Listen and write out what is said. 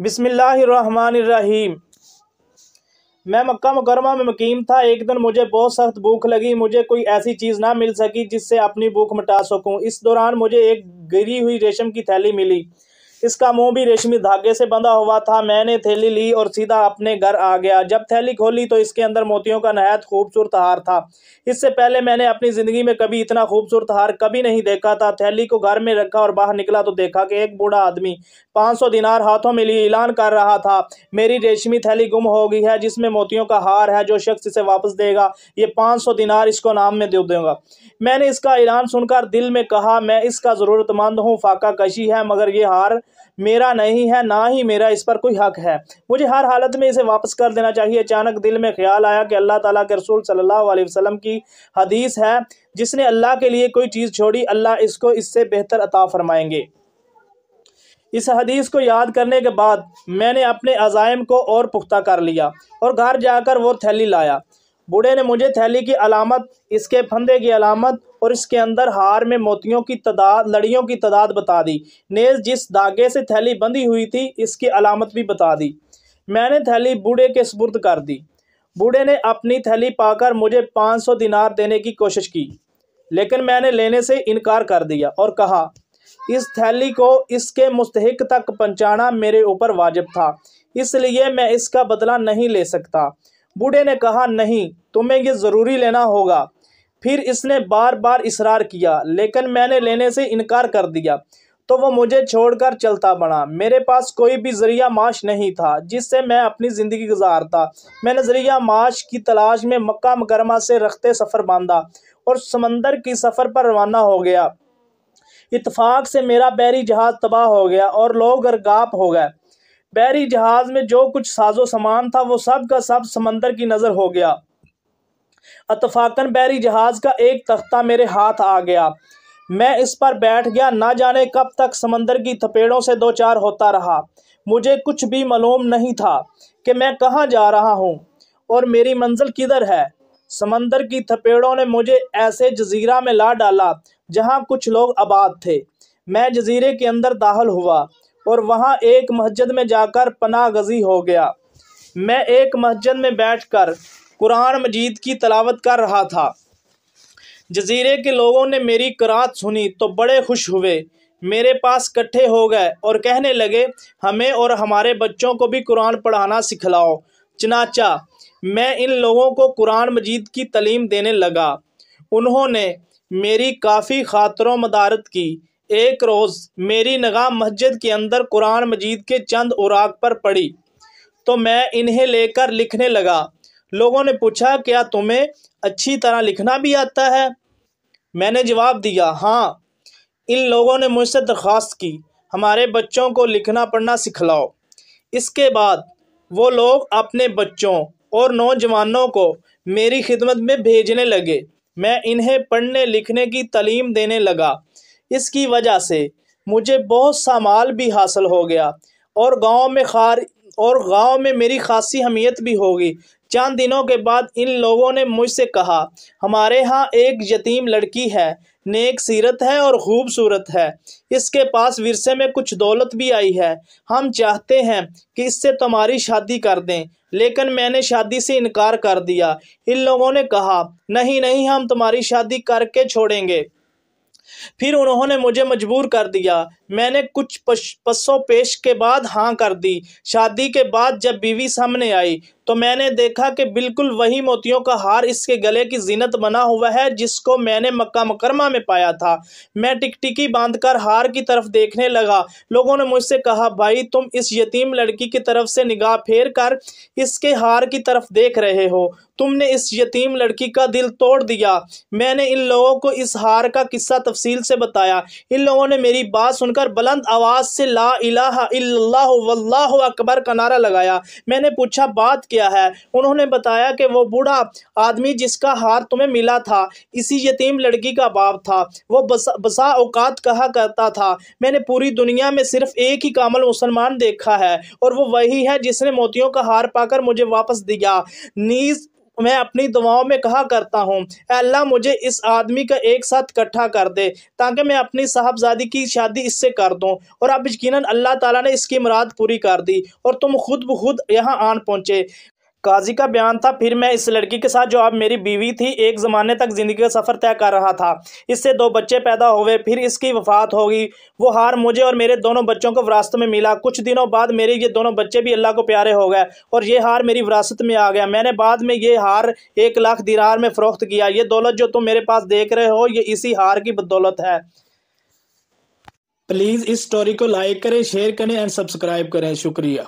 बिसमीम मैं मक्का मुकरमा में मकीम था एक दिन मुझे बहुत सख्त भूख लगी मुझे कोई ऐसी चीज़ ना मिल सकी जिससे अपनी भूख मिटा सकूं इस दौरान मुझे एक गिरी हुई रेशम की थैली मिली इसका मुंह भी रेशमी धागे से बंधा हुआ था मैंने थैली ली और सीधा अपने घर आ गया जब थैली खोली तो इसके अंदर मोतियों का नहायत खूबसूरत हार था इससे पहले मैंने अपनी ज़िंदगी में कभी इतना खूबसूरत हार कभी नहीं देखा था थैली को घर में रखा और बाहर निकला तो देखा कि एक बूढ़ा आदमी पाँच सौ दिनार हाथों में लिए ऐलान कर रहा था मेरी रेशमी थैली गुम हो गई है जिसमें मोतियों का हार है जो शख्स इसे वापस देगा ये पाँच सौ दिनार इसको नाम में दे दूंगा मैंने इसका ऐलान सुनकर दिल में कहा मैं इसका ज़रूरतमंद हूँ फाका कशी है मगर ये हार मेरा नहीं है ना ही मेरा इस पर कोई हक है मुझे हर हालत में इसे वापस कर देना चाहिए अचानक दिल में ख्याल आया कि अल्लाह ताला के रसूल सल्लल्लाहु अलैहि वसल्लम की हदीस है जिसने अल्लाह के लिए कोई चीज़ छोड़ी अल्लाह इसको इससे बेहतर अता फरमाएंगे इस हदीस को याद करने के बाद मैंने अपने अजायम को और पुख्ता कर लिया और घर जाकर वो थैली लाया बूढ़े ने मुझे थैली की अलामत इसके फंदे की अलामत और इसके अंदर हार में मोतियों की तादाद लड़ियों की तादाद बता दी नेज जिस धागे से थैली बंधी हुई थी इसकी अलामत भी बता दी मैंने थैली बूढ़े के सबुर्द कर दी बूढ़े ने अपनी थैली पाकर मुझे पाँच सौ दिनार देने की कोशिश की लेकिन मैंने लेने से इनकार कर दिया और कहा इस थैली को इसके मुस्तक तक पहुँचाना मेरे ऊपर वाजिब था इसलिए मैं इसका बदला नहीं ले सकता बूढ़े ने कहा नहीं तुम्हें ये ज़रूरी लेना होगा फिर इसने बार बार इसरार किया लेकिन मैंने लेने से इनकार कर दिया तो वह मुझे छोड़कर चलता बना मेरे पास कोई भी जरिया माश नहीं था जिससे मैं अपनी ज़िंदगी गुजारता मैंने जरिया माश की तलाश में मक्का मकरमा से रखते सफ़र बांधा और समंदर की सफ़र पर रवाना हो गया इतफाक़ से मेरा बैरी जहाज़ तबाह हो गया और लोग अरगाप हो गए बैरी जहाज़ में जो कुछ साजो सामान था वो सब का सब समंदर की नज़र हो गया अतफाकन बैरी जहाज का एक तख्ता मेरे हाथ आ गया मैं इस पर बैठ गया ना जाने कब तक समंदर की थपेड़ों से दो चार होता रहा मुझे कुछ भी मालूम नहीं था कि मैं कहाँ जा रहा हूँ और मेरी मंजिल किधर है समंदर की थपेड़ों ने मुझे ऐसे जजीरा में ला डाला जहाँ कुछ लोग आबाद थे मैं जजीरे के अंदर दाखिल हुआ और वहाँ एक मस्जिद में जाकर पनाह गजी हो गया मैं एक मस्जिद में बैठकर कुरान मजीद की तलावत कर रहा था जजीरे के लोगों ने मेरी करात सुनी तो बड़े खुश हुए मेरे पास इकट्ठे हो गए और कहने लगे हमें और हमारे बच्चों को भी कुरान पढ़ाना सिखलाओ चनाचा मैं इन लोगों को कुरान मजीद की तलीम देने लगा उन्होंने मेरी काफ़ी खातरों मदारत की एक रोज़ मेरी नगाह मस्जिद के अंदर कुरान मजीद के चंद उराग पर पड़ी तो मैं इन्हें लेकर लिखने लगा लोगों ने पूछा क्या तुम्हें अच्छी तरह लिखना भी आता है मैंने जवाब दिया हाँ इन लोगों ने मुझसे दरख्वास्त की हमारे बच्चों को लिखना पढ़ना सिखलाओ इसके बाद वो लोग अपने बच्चों और नौजवानों को मेरी खिदमत में भेजने लगे मैं इन्हें पढ़ने लिखने की तलीम देने लगा इसकी वजह से मुझे बहुत सा माल भी हासिल हो गया और गांव में खार और गांव में मेरी खासी अहमियत भी होगी चंद दिनों के बाद इन लोगों ने मुझसे कहा हमारे यहाँ एक यतीम लड़की है नेक सीरत है और ख़ूबसूरत है इसके पास विरसे में कुछ दौलत भी आई है हम चाहते हैं कि इससे तुम्हारी शादी कर दें लेकिन मैंने शादी से इनकार कर दिया इन लोगों ने कहा नहीं नहीं हम तुम्हारी शादी करके छोड़ेंगे फिर उन्होंने मुझे मजबूर कर दिया मैंने कुछ पस, पसों पेश के बाद हाँ कर दी शादी के बाद जब बीवी सामने आई तो मैंने देखा कि बिल्कुल वही मोतियों का हार इसके गले की जीनत बना हुआ है जिसको मैंने मक्का मकरमा में पाया था मैं टिकटिकी बांधकर हार की तरफ देखने लगा लोगों ने मुझसे कहा भाई तुम इस यतीम लड़की की तरफ से निगाह फेर कर इसके हार की तरफ देख रहे हो तुमने इस यतीम लड़की का दिल तोड़ दिया मैंने इन लोगों को इस हार का किस्सा तफसील से बताया इन लोगों ने मेरी बात सुनकर बुलंद आवाज़ से ला इलाहा इल्लल्लाहु वल्लाहु अकबर का नारा लगाया मैंने पूछा बात क्या किया है उन्होंने बताया कि वो बूढ़ा आदमी जिसका हार तुम्हें मिला था इसी यतीम लड़की का बाप था वो बसा, औकात कहा करता था मैंने पूरी दुनिया में सिर्फ एक ही कामल मुसलमान देखा है और वो वही है जिसने मोतियों का हार पाकर मुझे वापस दिया नीज तो मैं अपनी दुआओं में कहा करता हूँ अल्लाह मुझे इस आदमी का एक साथ इकट्ठा कर दे ताकि मैं अपनी साहबजादी की शादी इससे कर दूँ और अब यकीन अल्लाह ताला ने इसकी मुराद पूरी कर दी और तुम खुद ब खुद यहाँ आन पहुँचे काजी का बयान था फिर मैं इस लड़की के साथ जो अब मेरी बीवी थी एक ज़माने तक ज़िंदगी का सफ़र तय कर रहा था इससे दो बच्चे पैदा हो गए फिर इसकी वफात होगी वो हार मुझे और मेरे दोनों बच्चों को विरासत में मिला कुछ दिनों बाद मेरे ये दोनों बच्चे भी अल्लाह को प्यारे हो गए और ये हार मेरी विरासत में आ गया मैंने बाद में ये हार एक लाख दिनार में फ़रोख्त किया ये दौलत जो तुम मेरे पास देख रहे हो ये इसी हार की बदौलत है प्लीज़ इस स्टोरी को लाइक करें शेयर करें एंड सब्सक्राइब करें शुक्रिया